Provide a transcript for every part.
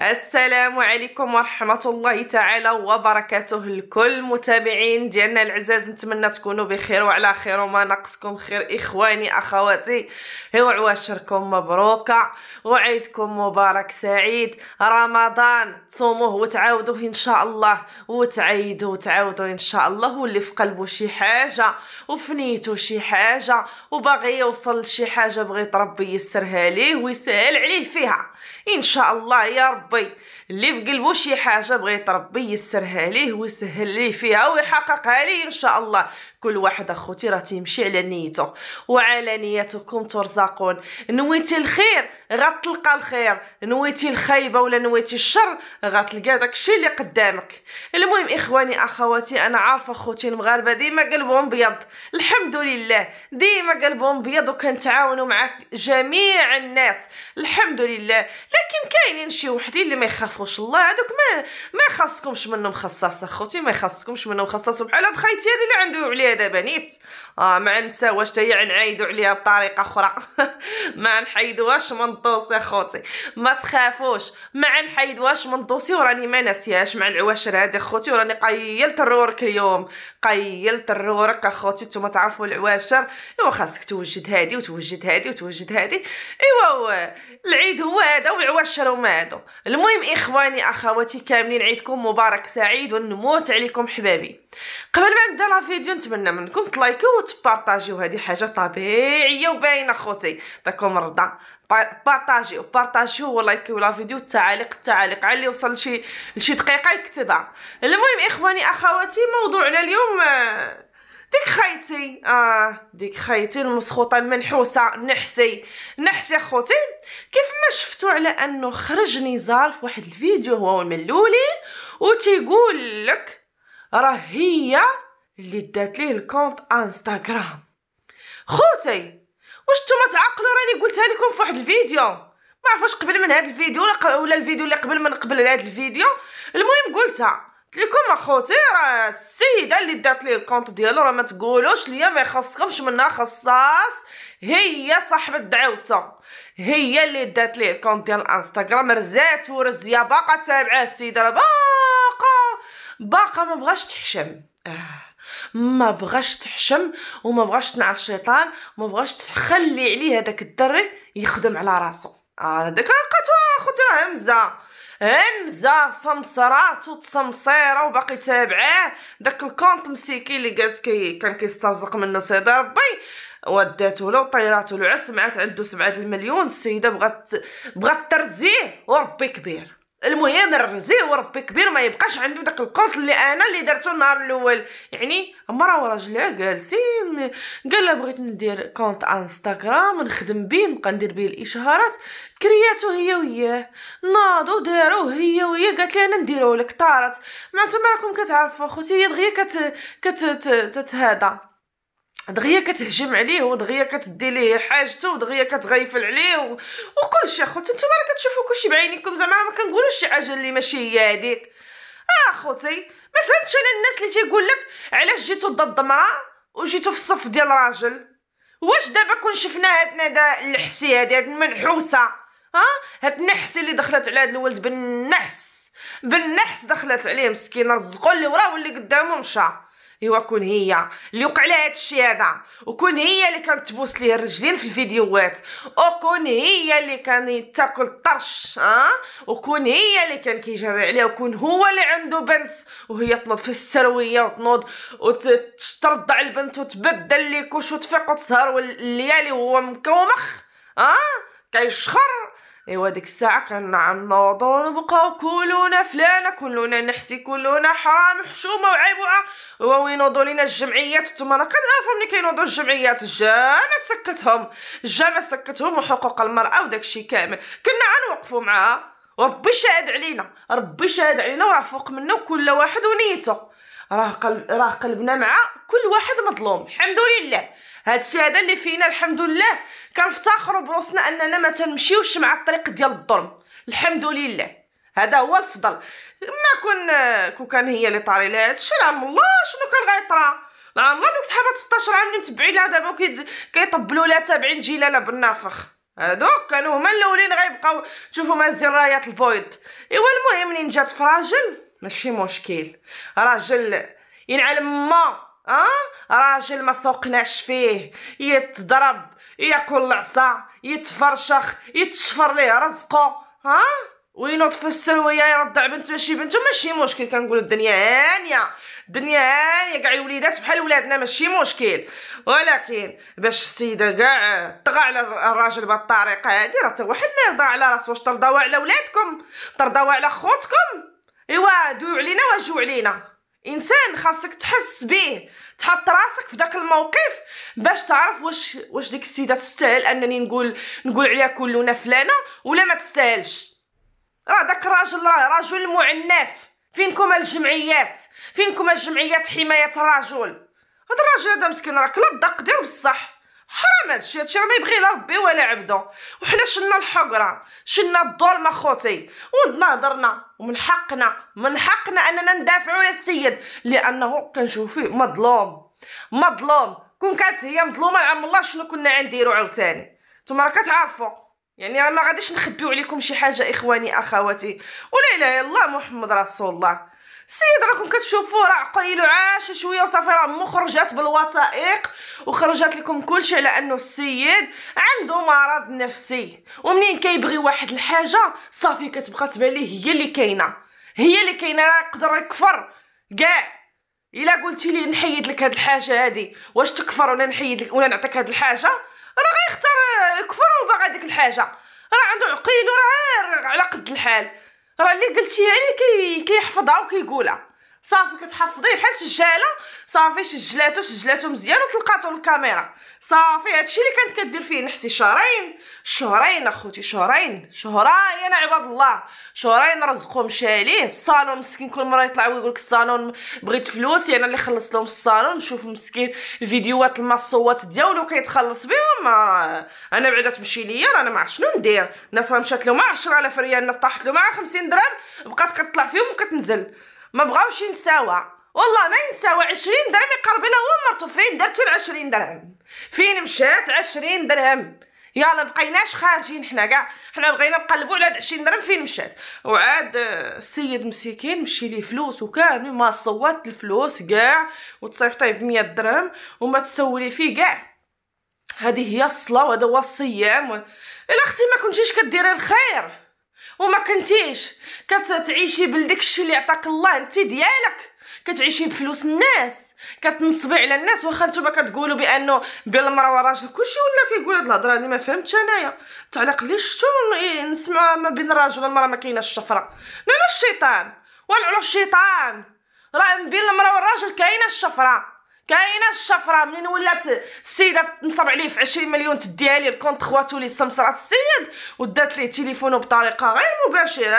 السلام عليكم ورحمة الله تعالى وبركاته لكل متابعين ديالنا العزاز نتمنى تكونوا بخير وعلى خير وما نقصكم خير إخواني أخواتي هو عواشركم مبروكة وعيدكم مبارك سعيد رمضان تصوموه وتعاودوه إن شاء الله وتعيدوا وتعاودوا إن شاء الله واللي في قلبه شي حاجة وفنيته شي حاجة وباغي يوصل لشي حاجة بغيت ربي يسرها ليه ويسهل عليه فيها ان شاء الله يا ربي اللي في قلبه شي حاجه بغيت ربي يسرها ليه ويسهل ليه فيها ويحققها ليه ان شاء الله كل واحد اخوتي راه تيمشي على نيته وعلى نيتكم ترزقون نويتي الخير غتلقى الخير نويتي الخايبه ولا نويتي الشر غتلقى داكشي اللي قدامك المهم اخواني اخواتي انا عارفه اخوتي المغاربه ديما قلبهم بيض الحمد لله ديما قلبهم بيض وكنتعاونوا مع جميع الناس الحمد لله لكن كاينين شي وحدين اللي ما يخافوش الله هذوك ما ما خاصكمش منهم خصاص اخوتي ما يخاصكمش منهم خصاص بحال هاد خيتي هذه اللي عنده عليها حتى دابا نيت اه ما نساواش حتى هي يعني نعايدوا عليها بطريقه اخرى ما نحيدوهاش من الدوسي خوتي ما تخافوش ما نحيدوهاش من الدوسي وراني ما ناسياش مع العواشر هادي خوتي وراني قيلت الرورك اليوم قيلت الرورك اخوتي نتوما تعرفوا العواشر ايوا خاصك توجد هادي وتوجد هادي وتوجد هادي ايوا العيد هو هذا والعواشر هما هادو المهم اخواني اخواتي كاملين عيدكم مبارك سعيد ونموت عليكم حبابي قبل ما نبدا الفيديو نتمنى نتمنى منكم تلايكيو وتبارطاجيو هذه حاجه طبيعيه وباينه خوتي تاكم رضا بارطاجيو بارطاجيو ولايكيو لا فيديو التعاليق التعاليق على اللي شي لشي دقيقه يكتبها المهم اخواني اخواتي موضوعنا اليوم ديك خيتي اه ديك خيتي آه، المسخوطه المنحوسه نحسي نحسي خوتي كيف ما شفتوا على انه خرج نزار في واحد الفيديو هو الملولي وتيقول لك راه هي اللي دات ليه الكونت انستغرام خوتي واش نتوما تعقلوا راني قلتها لكم في واحد الفيديو ما عرفاش قبل من هذا الفيديو ولا, الفيديو اللي قبل من قبل هذا الفيديو المهم قلتها قلت لكم اخوتي راه السيده اللي دات ليه الكونت ديالو راه ما تقولوش ليا ما يخصكمش منها خصاص هي صاحبه دعوته هي اللي دات ليه الكونت ديال الانستغرام رزات ورزيه باقا تابعه السيده راه باقا باقا ما بغاش تحشم آه. ما بغاش تحشم وما بغاش تنعل الشيطان وما بغاش تخلي عليه هذاك الدري يخدم على راسو آه، هذاك آه لقاتو اخوتي راه همزه همزه سمسرات وتصمصيره وباقي تابعاه داك الكونت مسيكي اللي جالس كي كان كيسترزق منه سيدي ربي وداتو له وطيراتو له عاد سمعات عنده سبعة المليون السيده بغات بغات ترزيه وربي كبير المهم الرزي وربي كبير ما يبقاش عنده داك الكونت اللي انا اللي درتو النهار الاول يعني مره وراجلها جالسين قال لها بغيت ندير كونت انستغرام نخدم بيه نبقى ندير بيه الاشهارات كرياتو هي وياه ناضو داروه هي وياه قالت لي انا نديرو لك طارت معناتها راكم كتعرفوا اخوتي هي دغيا كت كت تتهادا دغيا كتهجم عليه ودغيا كتدي ليه حاجته ودغيا كتغيفل عليه وكل شيء خوتي نتوما راه كتشوفوا كلشي بعينيكم زعما ما كنقولوش شي حاجه اللي ماشي هي هذيك آه، اخوتي ما فهمتش انا الناس اللي تيقول لك علاش جيتو ضد مراه وجيتو في الصف ديال راجل واش دابا كون شفنا هاد ندى الحسي هادي هاد المنحوسه ها آه، هاد النحس اللي دخلت على هاد الولد بالنحس بالنحس دخلت عليه مسكينه رزقو اللي وراه واللي قدامه مشى ايوا كون هي اللي وقع لها هذا الشيء هذا وكون هي اللي كانت تبوس ليه الرجلين في الفيديوهات وكون هي اللي كان تاكل الطرش ها وكون هي اللي كان كيجري عليها وكون هو اللي عنده بنت وهي تنوض في السرويه وتنوض وتترضع البنت وتبدل لي كوش وتفيق وتسهر والليالي وهو مكومخ ها أه؟ كيشخر ايوا ديك الساعه كنعضو ونبقاو كلونا فلانه كلونا نحسي كلونا حرام حشومه وعيب وعا وينوضوا لينا الجمعيات نتوما انا كنعرفو ملي كينوضوا الجمعيات جامع سكتهم جامع سكتهم وحقوق المراه وداكشي كامل كنا غنوقفوا معاها وربي شاهد علينا ربي شاهد علينا وراه فوق منا وكل واحد ونيته راه قلب راه قلبنا مع كل واحد مظلوم الحمد لله هادشي هذا اللي فينا الحمد لله كنفتخروا بروسنا اننا ما تنمشيوش مع الطريق ديال الظلم الحمد لله هذا هو الفضل ما كون كون كان هي اللي طاري لها هادشي العام الله شنو كان غيطرا العام الله دوك صحابات 16 عام اللي متبعين لها دابا كيطبلوا لها تابعين جلاله بالنافخ هادوك كانوا هما الاولين غيبقاو تشوفوا ما الزرايات البويض ايوا المهم منين جات فراجل ماشي مشكل راجل ينعلم ما اه راجل ما سوقناش فيه يتضرب ياكل العصا يتفرشخ يتشفر ليه رزقه ها وينوض في السلوية يرضع بنت ماشي بنتو ماشي مشكل كنقول الدنيا هانية الدنيا هانية كاع الوليدات بحال ولادنا ماشي مشكل ولكن باش السيدة كاع طغى على الراجل بهاد الطريقة هادي راه واحد ما يرضى على راسو واش ترضاو على ولادكم ترضاو على خوتكم خرجوا علينا انسان خاصك تحس به تحط راسك في داك الموقف باش تعرف واش واش ديك السيده تستاهل انني نقول نقول عليها كلنا فلانه ولا ما تستاهلش راه داك الراجل راه رجل معنف فينكم الجمعيات فينكم الجمعيات حمايه الرجل هذا الراجل هذا مسكين راه كلا الدق ديالو بصح حرام هادشي هادشي راه ما يبغي لا ربي ولا عبده وحنا شلنا الحقره شلنا الظلمه خوتي ودنا هضرنا ومن حقنا من حقنا اننا ندافعوا على السيد لانه كنشوف فيه مظلوم مظلوم كون كانت هي مظلومه عام الله شنو كنا غنديروا عاوتاني نتوما راه كتعرفوا يعني راه ما غاديش نخبيو عليكم شي حاجه اخواني اخواتي ولا اله الا الله محمد رسول الله السيد راكم كتشوفوه راه عقيل عاش شويه وصافي راه مخرجات بالوثائق وخرجات لكم كلشي على انه السيد عنده مرض نفسي ومنين كيبغي واحد الحاجه صافي كتبقى تبان ليه هي اللي كاينه هي اللي كاينه راه يقدر يكفر كاع الا قلتي لي نحيد لك هاد الحاجه هادي واش تكفر ولا نحيد لك ولا نعطيك هاد الحاجه راه غيختار يكفر وباغي هذيك الحاجه راه عنده عقيل وراه على قد الحال راه اللي قلتيها يعني كي كيحفظها وكيقولها صافي كتحفظيه بحال سجاله صافي سجلاتو سجلاتو مزيان وطلقاتو الكاميرا صافي هادشي اللي كانت كدير فيه نحسي شهرين شهرين اخوتي شهرين شهرين عباد الله شهرين رزقو شاليه الصالون مسكين كل مره يطلع ويقولك الصالون بغيت فلوس انا يعني اللي خلصت لهم الصالون نشوف مسكين الفيديوهات المصوات ديالو كيتخلص بهم انا بعدا تمشي ليا انا ما عرفت شنو ندير الناس راه مشات لهم 10000 ريال الناس طاحت لهم 50 درهم بقات كطلع فيهم وكتنزل ما بغاوش ينساوها والله ما ينساو عشرين درهم يقرب لها هو مرتو فين درتي العشرين درهم فين مشات عشرين درهم يلا بقيناش خارجين حنا كاع حنا بغينا نقلبوا على 20 درهم فين مشات وعاد السيد مسكين مشي ليه فلوس وكان ما صوت الفلوس كاع وتصيفطيه طيب ب 100 درهم وما تسولي فيه كاع هذه هي الصلاة وهذا هو الصيام و... الا اختي ما كنتيش كديري الخير وما كنتيش كتعيشي بلداك الشيء اللي عطاك الله انت ديالك كتعيشي بفلوس الناس كتنصبي على الناس واخا نتوما كتقولوا بانه بين المراه والراجل كلشي ولا كيقول هاد الهضره هادي ما فهمتش انايا تعلق لي شتو إيه نسمع ما بين الراجل والمراه ما كاينه الشفره لا الشيطان والعلو الشيطان راه بين المراه والراجل كاينه الشفره كاينه الشفره منين ولات السيده تنصب عليه في 20 مليون تديها ليه الكونت خواتو لي سمسرات السيد ودات ليه تليفونه بطريقه غير مباشره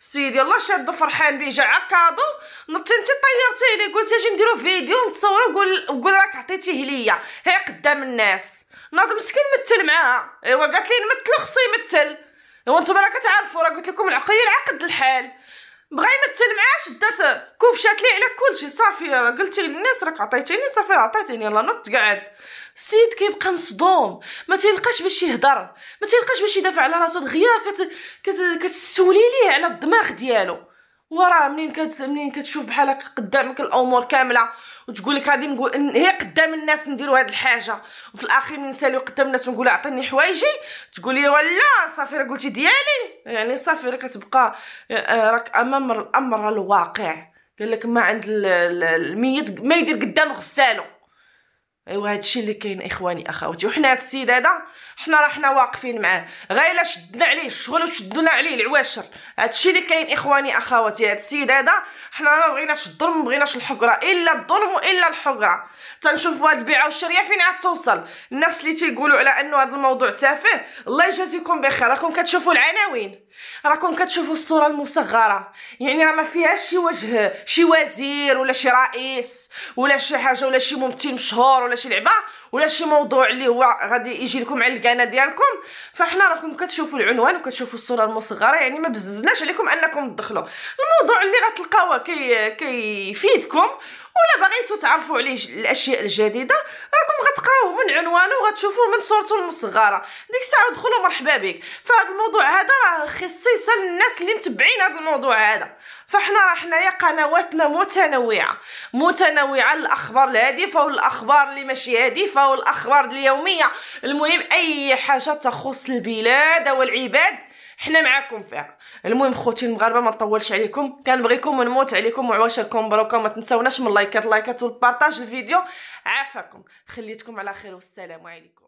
السيد يلاه شادو فرحان بيه جا كادو نطي انت طيرتيه ليه قلت اجي نديرو فيديو نتصورو نقول نقول راك عطيتيه ليا هي قدام الناس ناض مسكين مثل معاها ايوا قالت لي نمثلو خصو يمثل ايوا نتوما راه كتعرفوا راه قلت لكم العقيه العقد الحال بغا يمثل معاه شدات كوفشات لي على كلشي صافي قلتي للناس راك عطيتيني صافي عطيتيني يلاه نط قعد السيد كيبقى مصدوم ما تيلقاش باش يهضر ما تيلقاش باش يدافع على راسو دغيا كت... كت... كتسولي ليه على الدماغ ديالو وراه منين كت منين كتشوف بحال هكا قدامك الامور كامله وتقول لك غادي نقول هي قدام الناس نديروا هاد الحاجه وفي الاخير من نسالي قدام الناس ونقول عطيني حوايجي تقول لي ولا صافي راه قلتي ديالي يعني صافي راه كتبقى آه، آه، راك امام الامر الواقع قال لك ما عند الميت ما يدير قدام غساله ايوا هادشي اللي كاين اخواني اخواتي وحنا هاد السيد هذا حنا راه حنا واقفين معاه غير الا شدنا عليه الشغل وشدنا عليه العواشر هادشي اللي كاين اخواني اخواتي هاد السيد هذا حنا ما بغيناش الظلم ما بغيناش الحقره الا الظلم والا الحقره تنشوفوا هاد البيعه والشراء فين عاد توصل الناس اللي تيقولوا على انه هذا الموضوع تافه الله يجازيكم بخير راكم كتشوفوا العناوين راكم كتشوفوا الصوره المصغره يعني راه ما فيهاش شي وجه شي وزير ولا شي رئيس ولا شي حاجه ولا شي ممثل مشهور ولا شي لعبه ولا شي موضوع اللي هو غادي يجي لكم على القناه ديالكم فحنا راكم كتشوفوا العنوان وكتشوفوا الصوره المصغره يعني ما بززناش عليكم انكم تدخلوا الموضوع اللي غتلقاوه كي كيفيدكم ولا بغيتو تعرفوا عليه الاشياء الجديده راكم غتقراوه من عنوانه وغتشوفوه من صورته المصغره ديك الساعه دخلوا مرحبا بك فهاد الموضوع هذا راه خصيصا الناس اللي متبعين هذا الموضوع هذا فاحنا راه حنايا قنواتنا متنوعه متنوعه الاخبار الهادفه والاخبار اللي ماشي هادفه والاخبار اليوميه المهم اي حاجه تخص البلاد او العباد حنا معاكم فيها المهم خوتي المغاربه ما نطولش عليكم كنبغيكم ونموت عليكم وعواشركم مبروكه وما تنساوناش من لايكات لايكات والبارطاج الفيديو عافاكم خليتكم على خير والسلام عليكم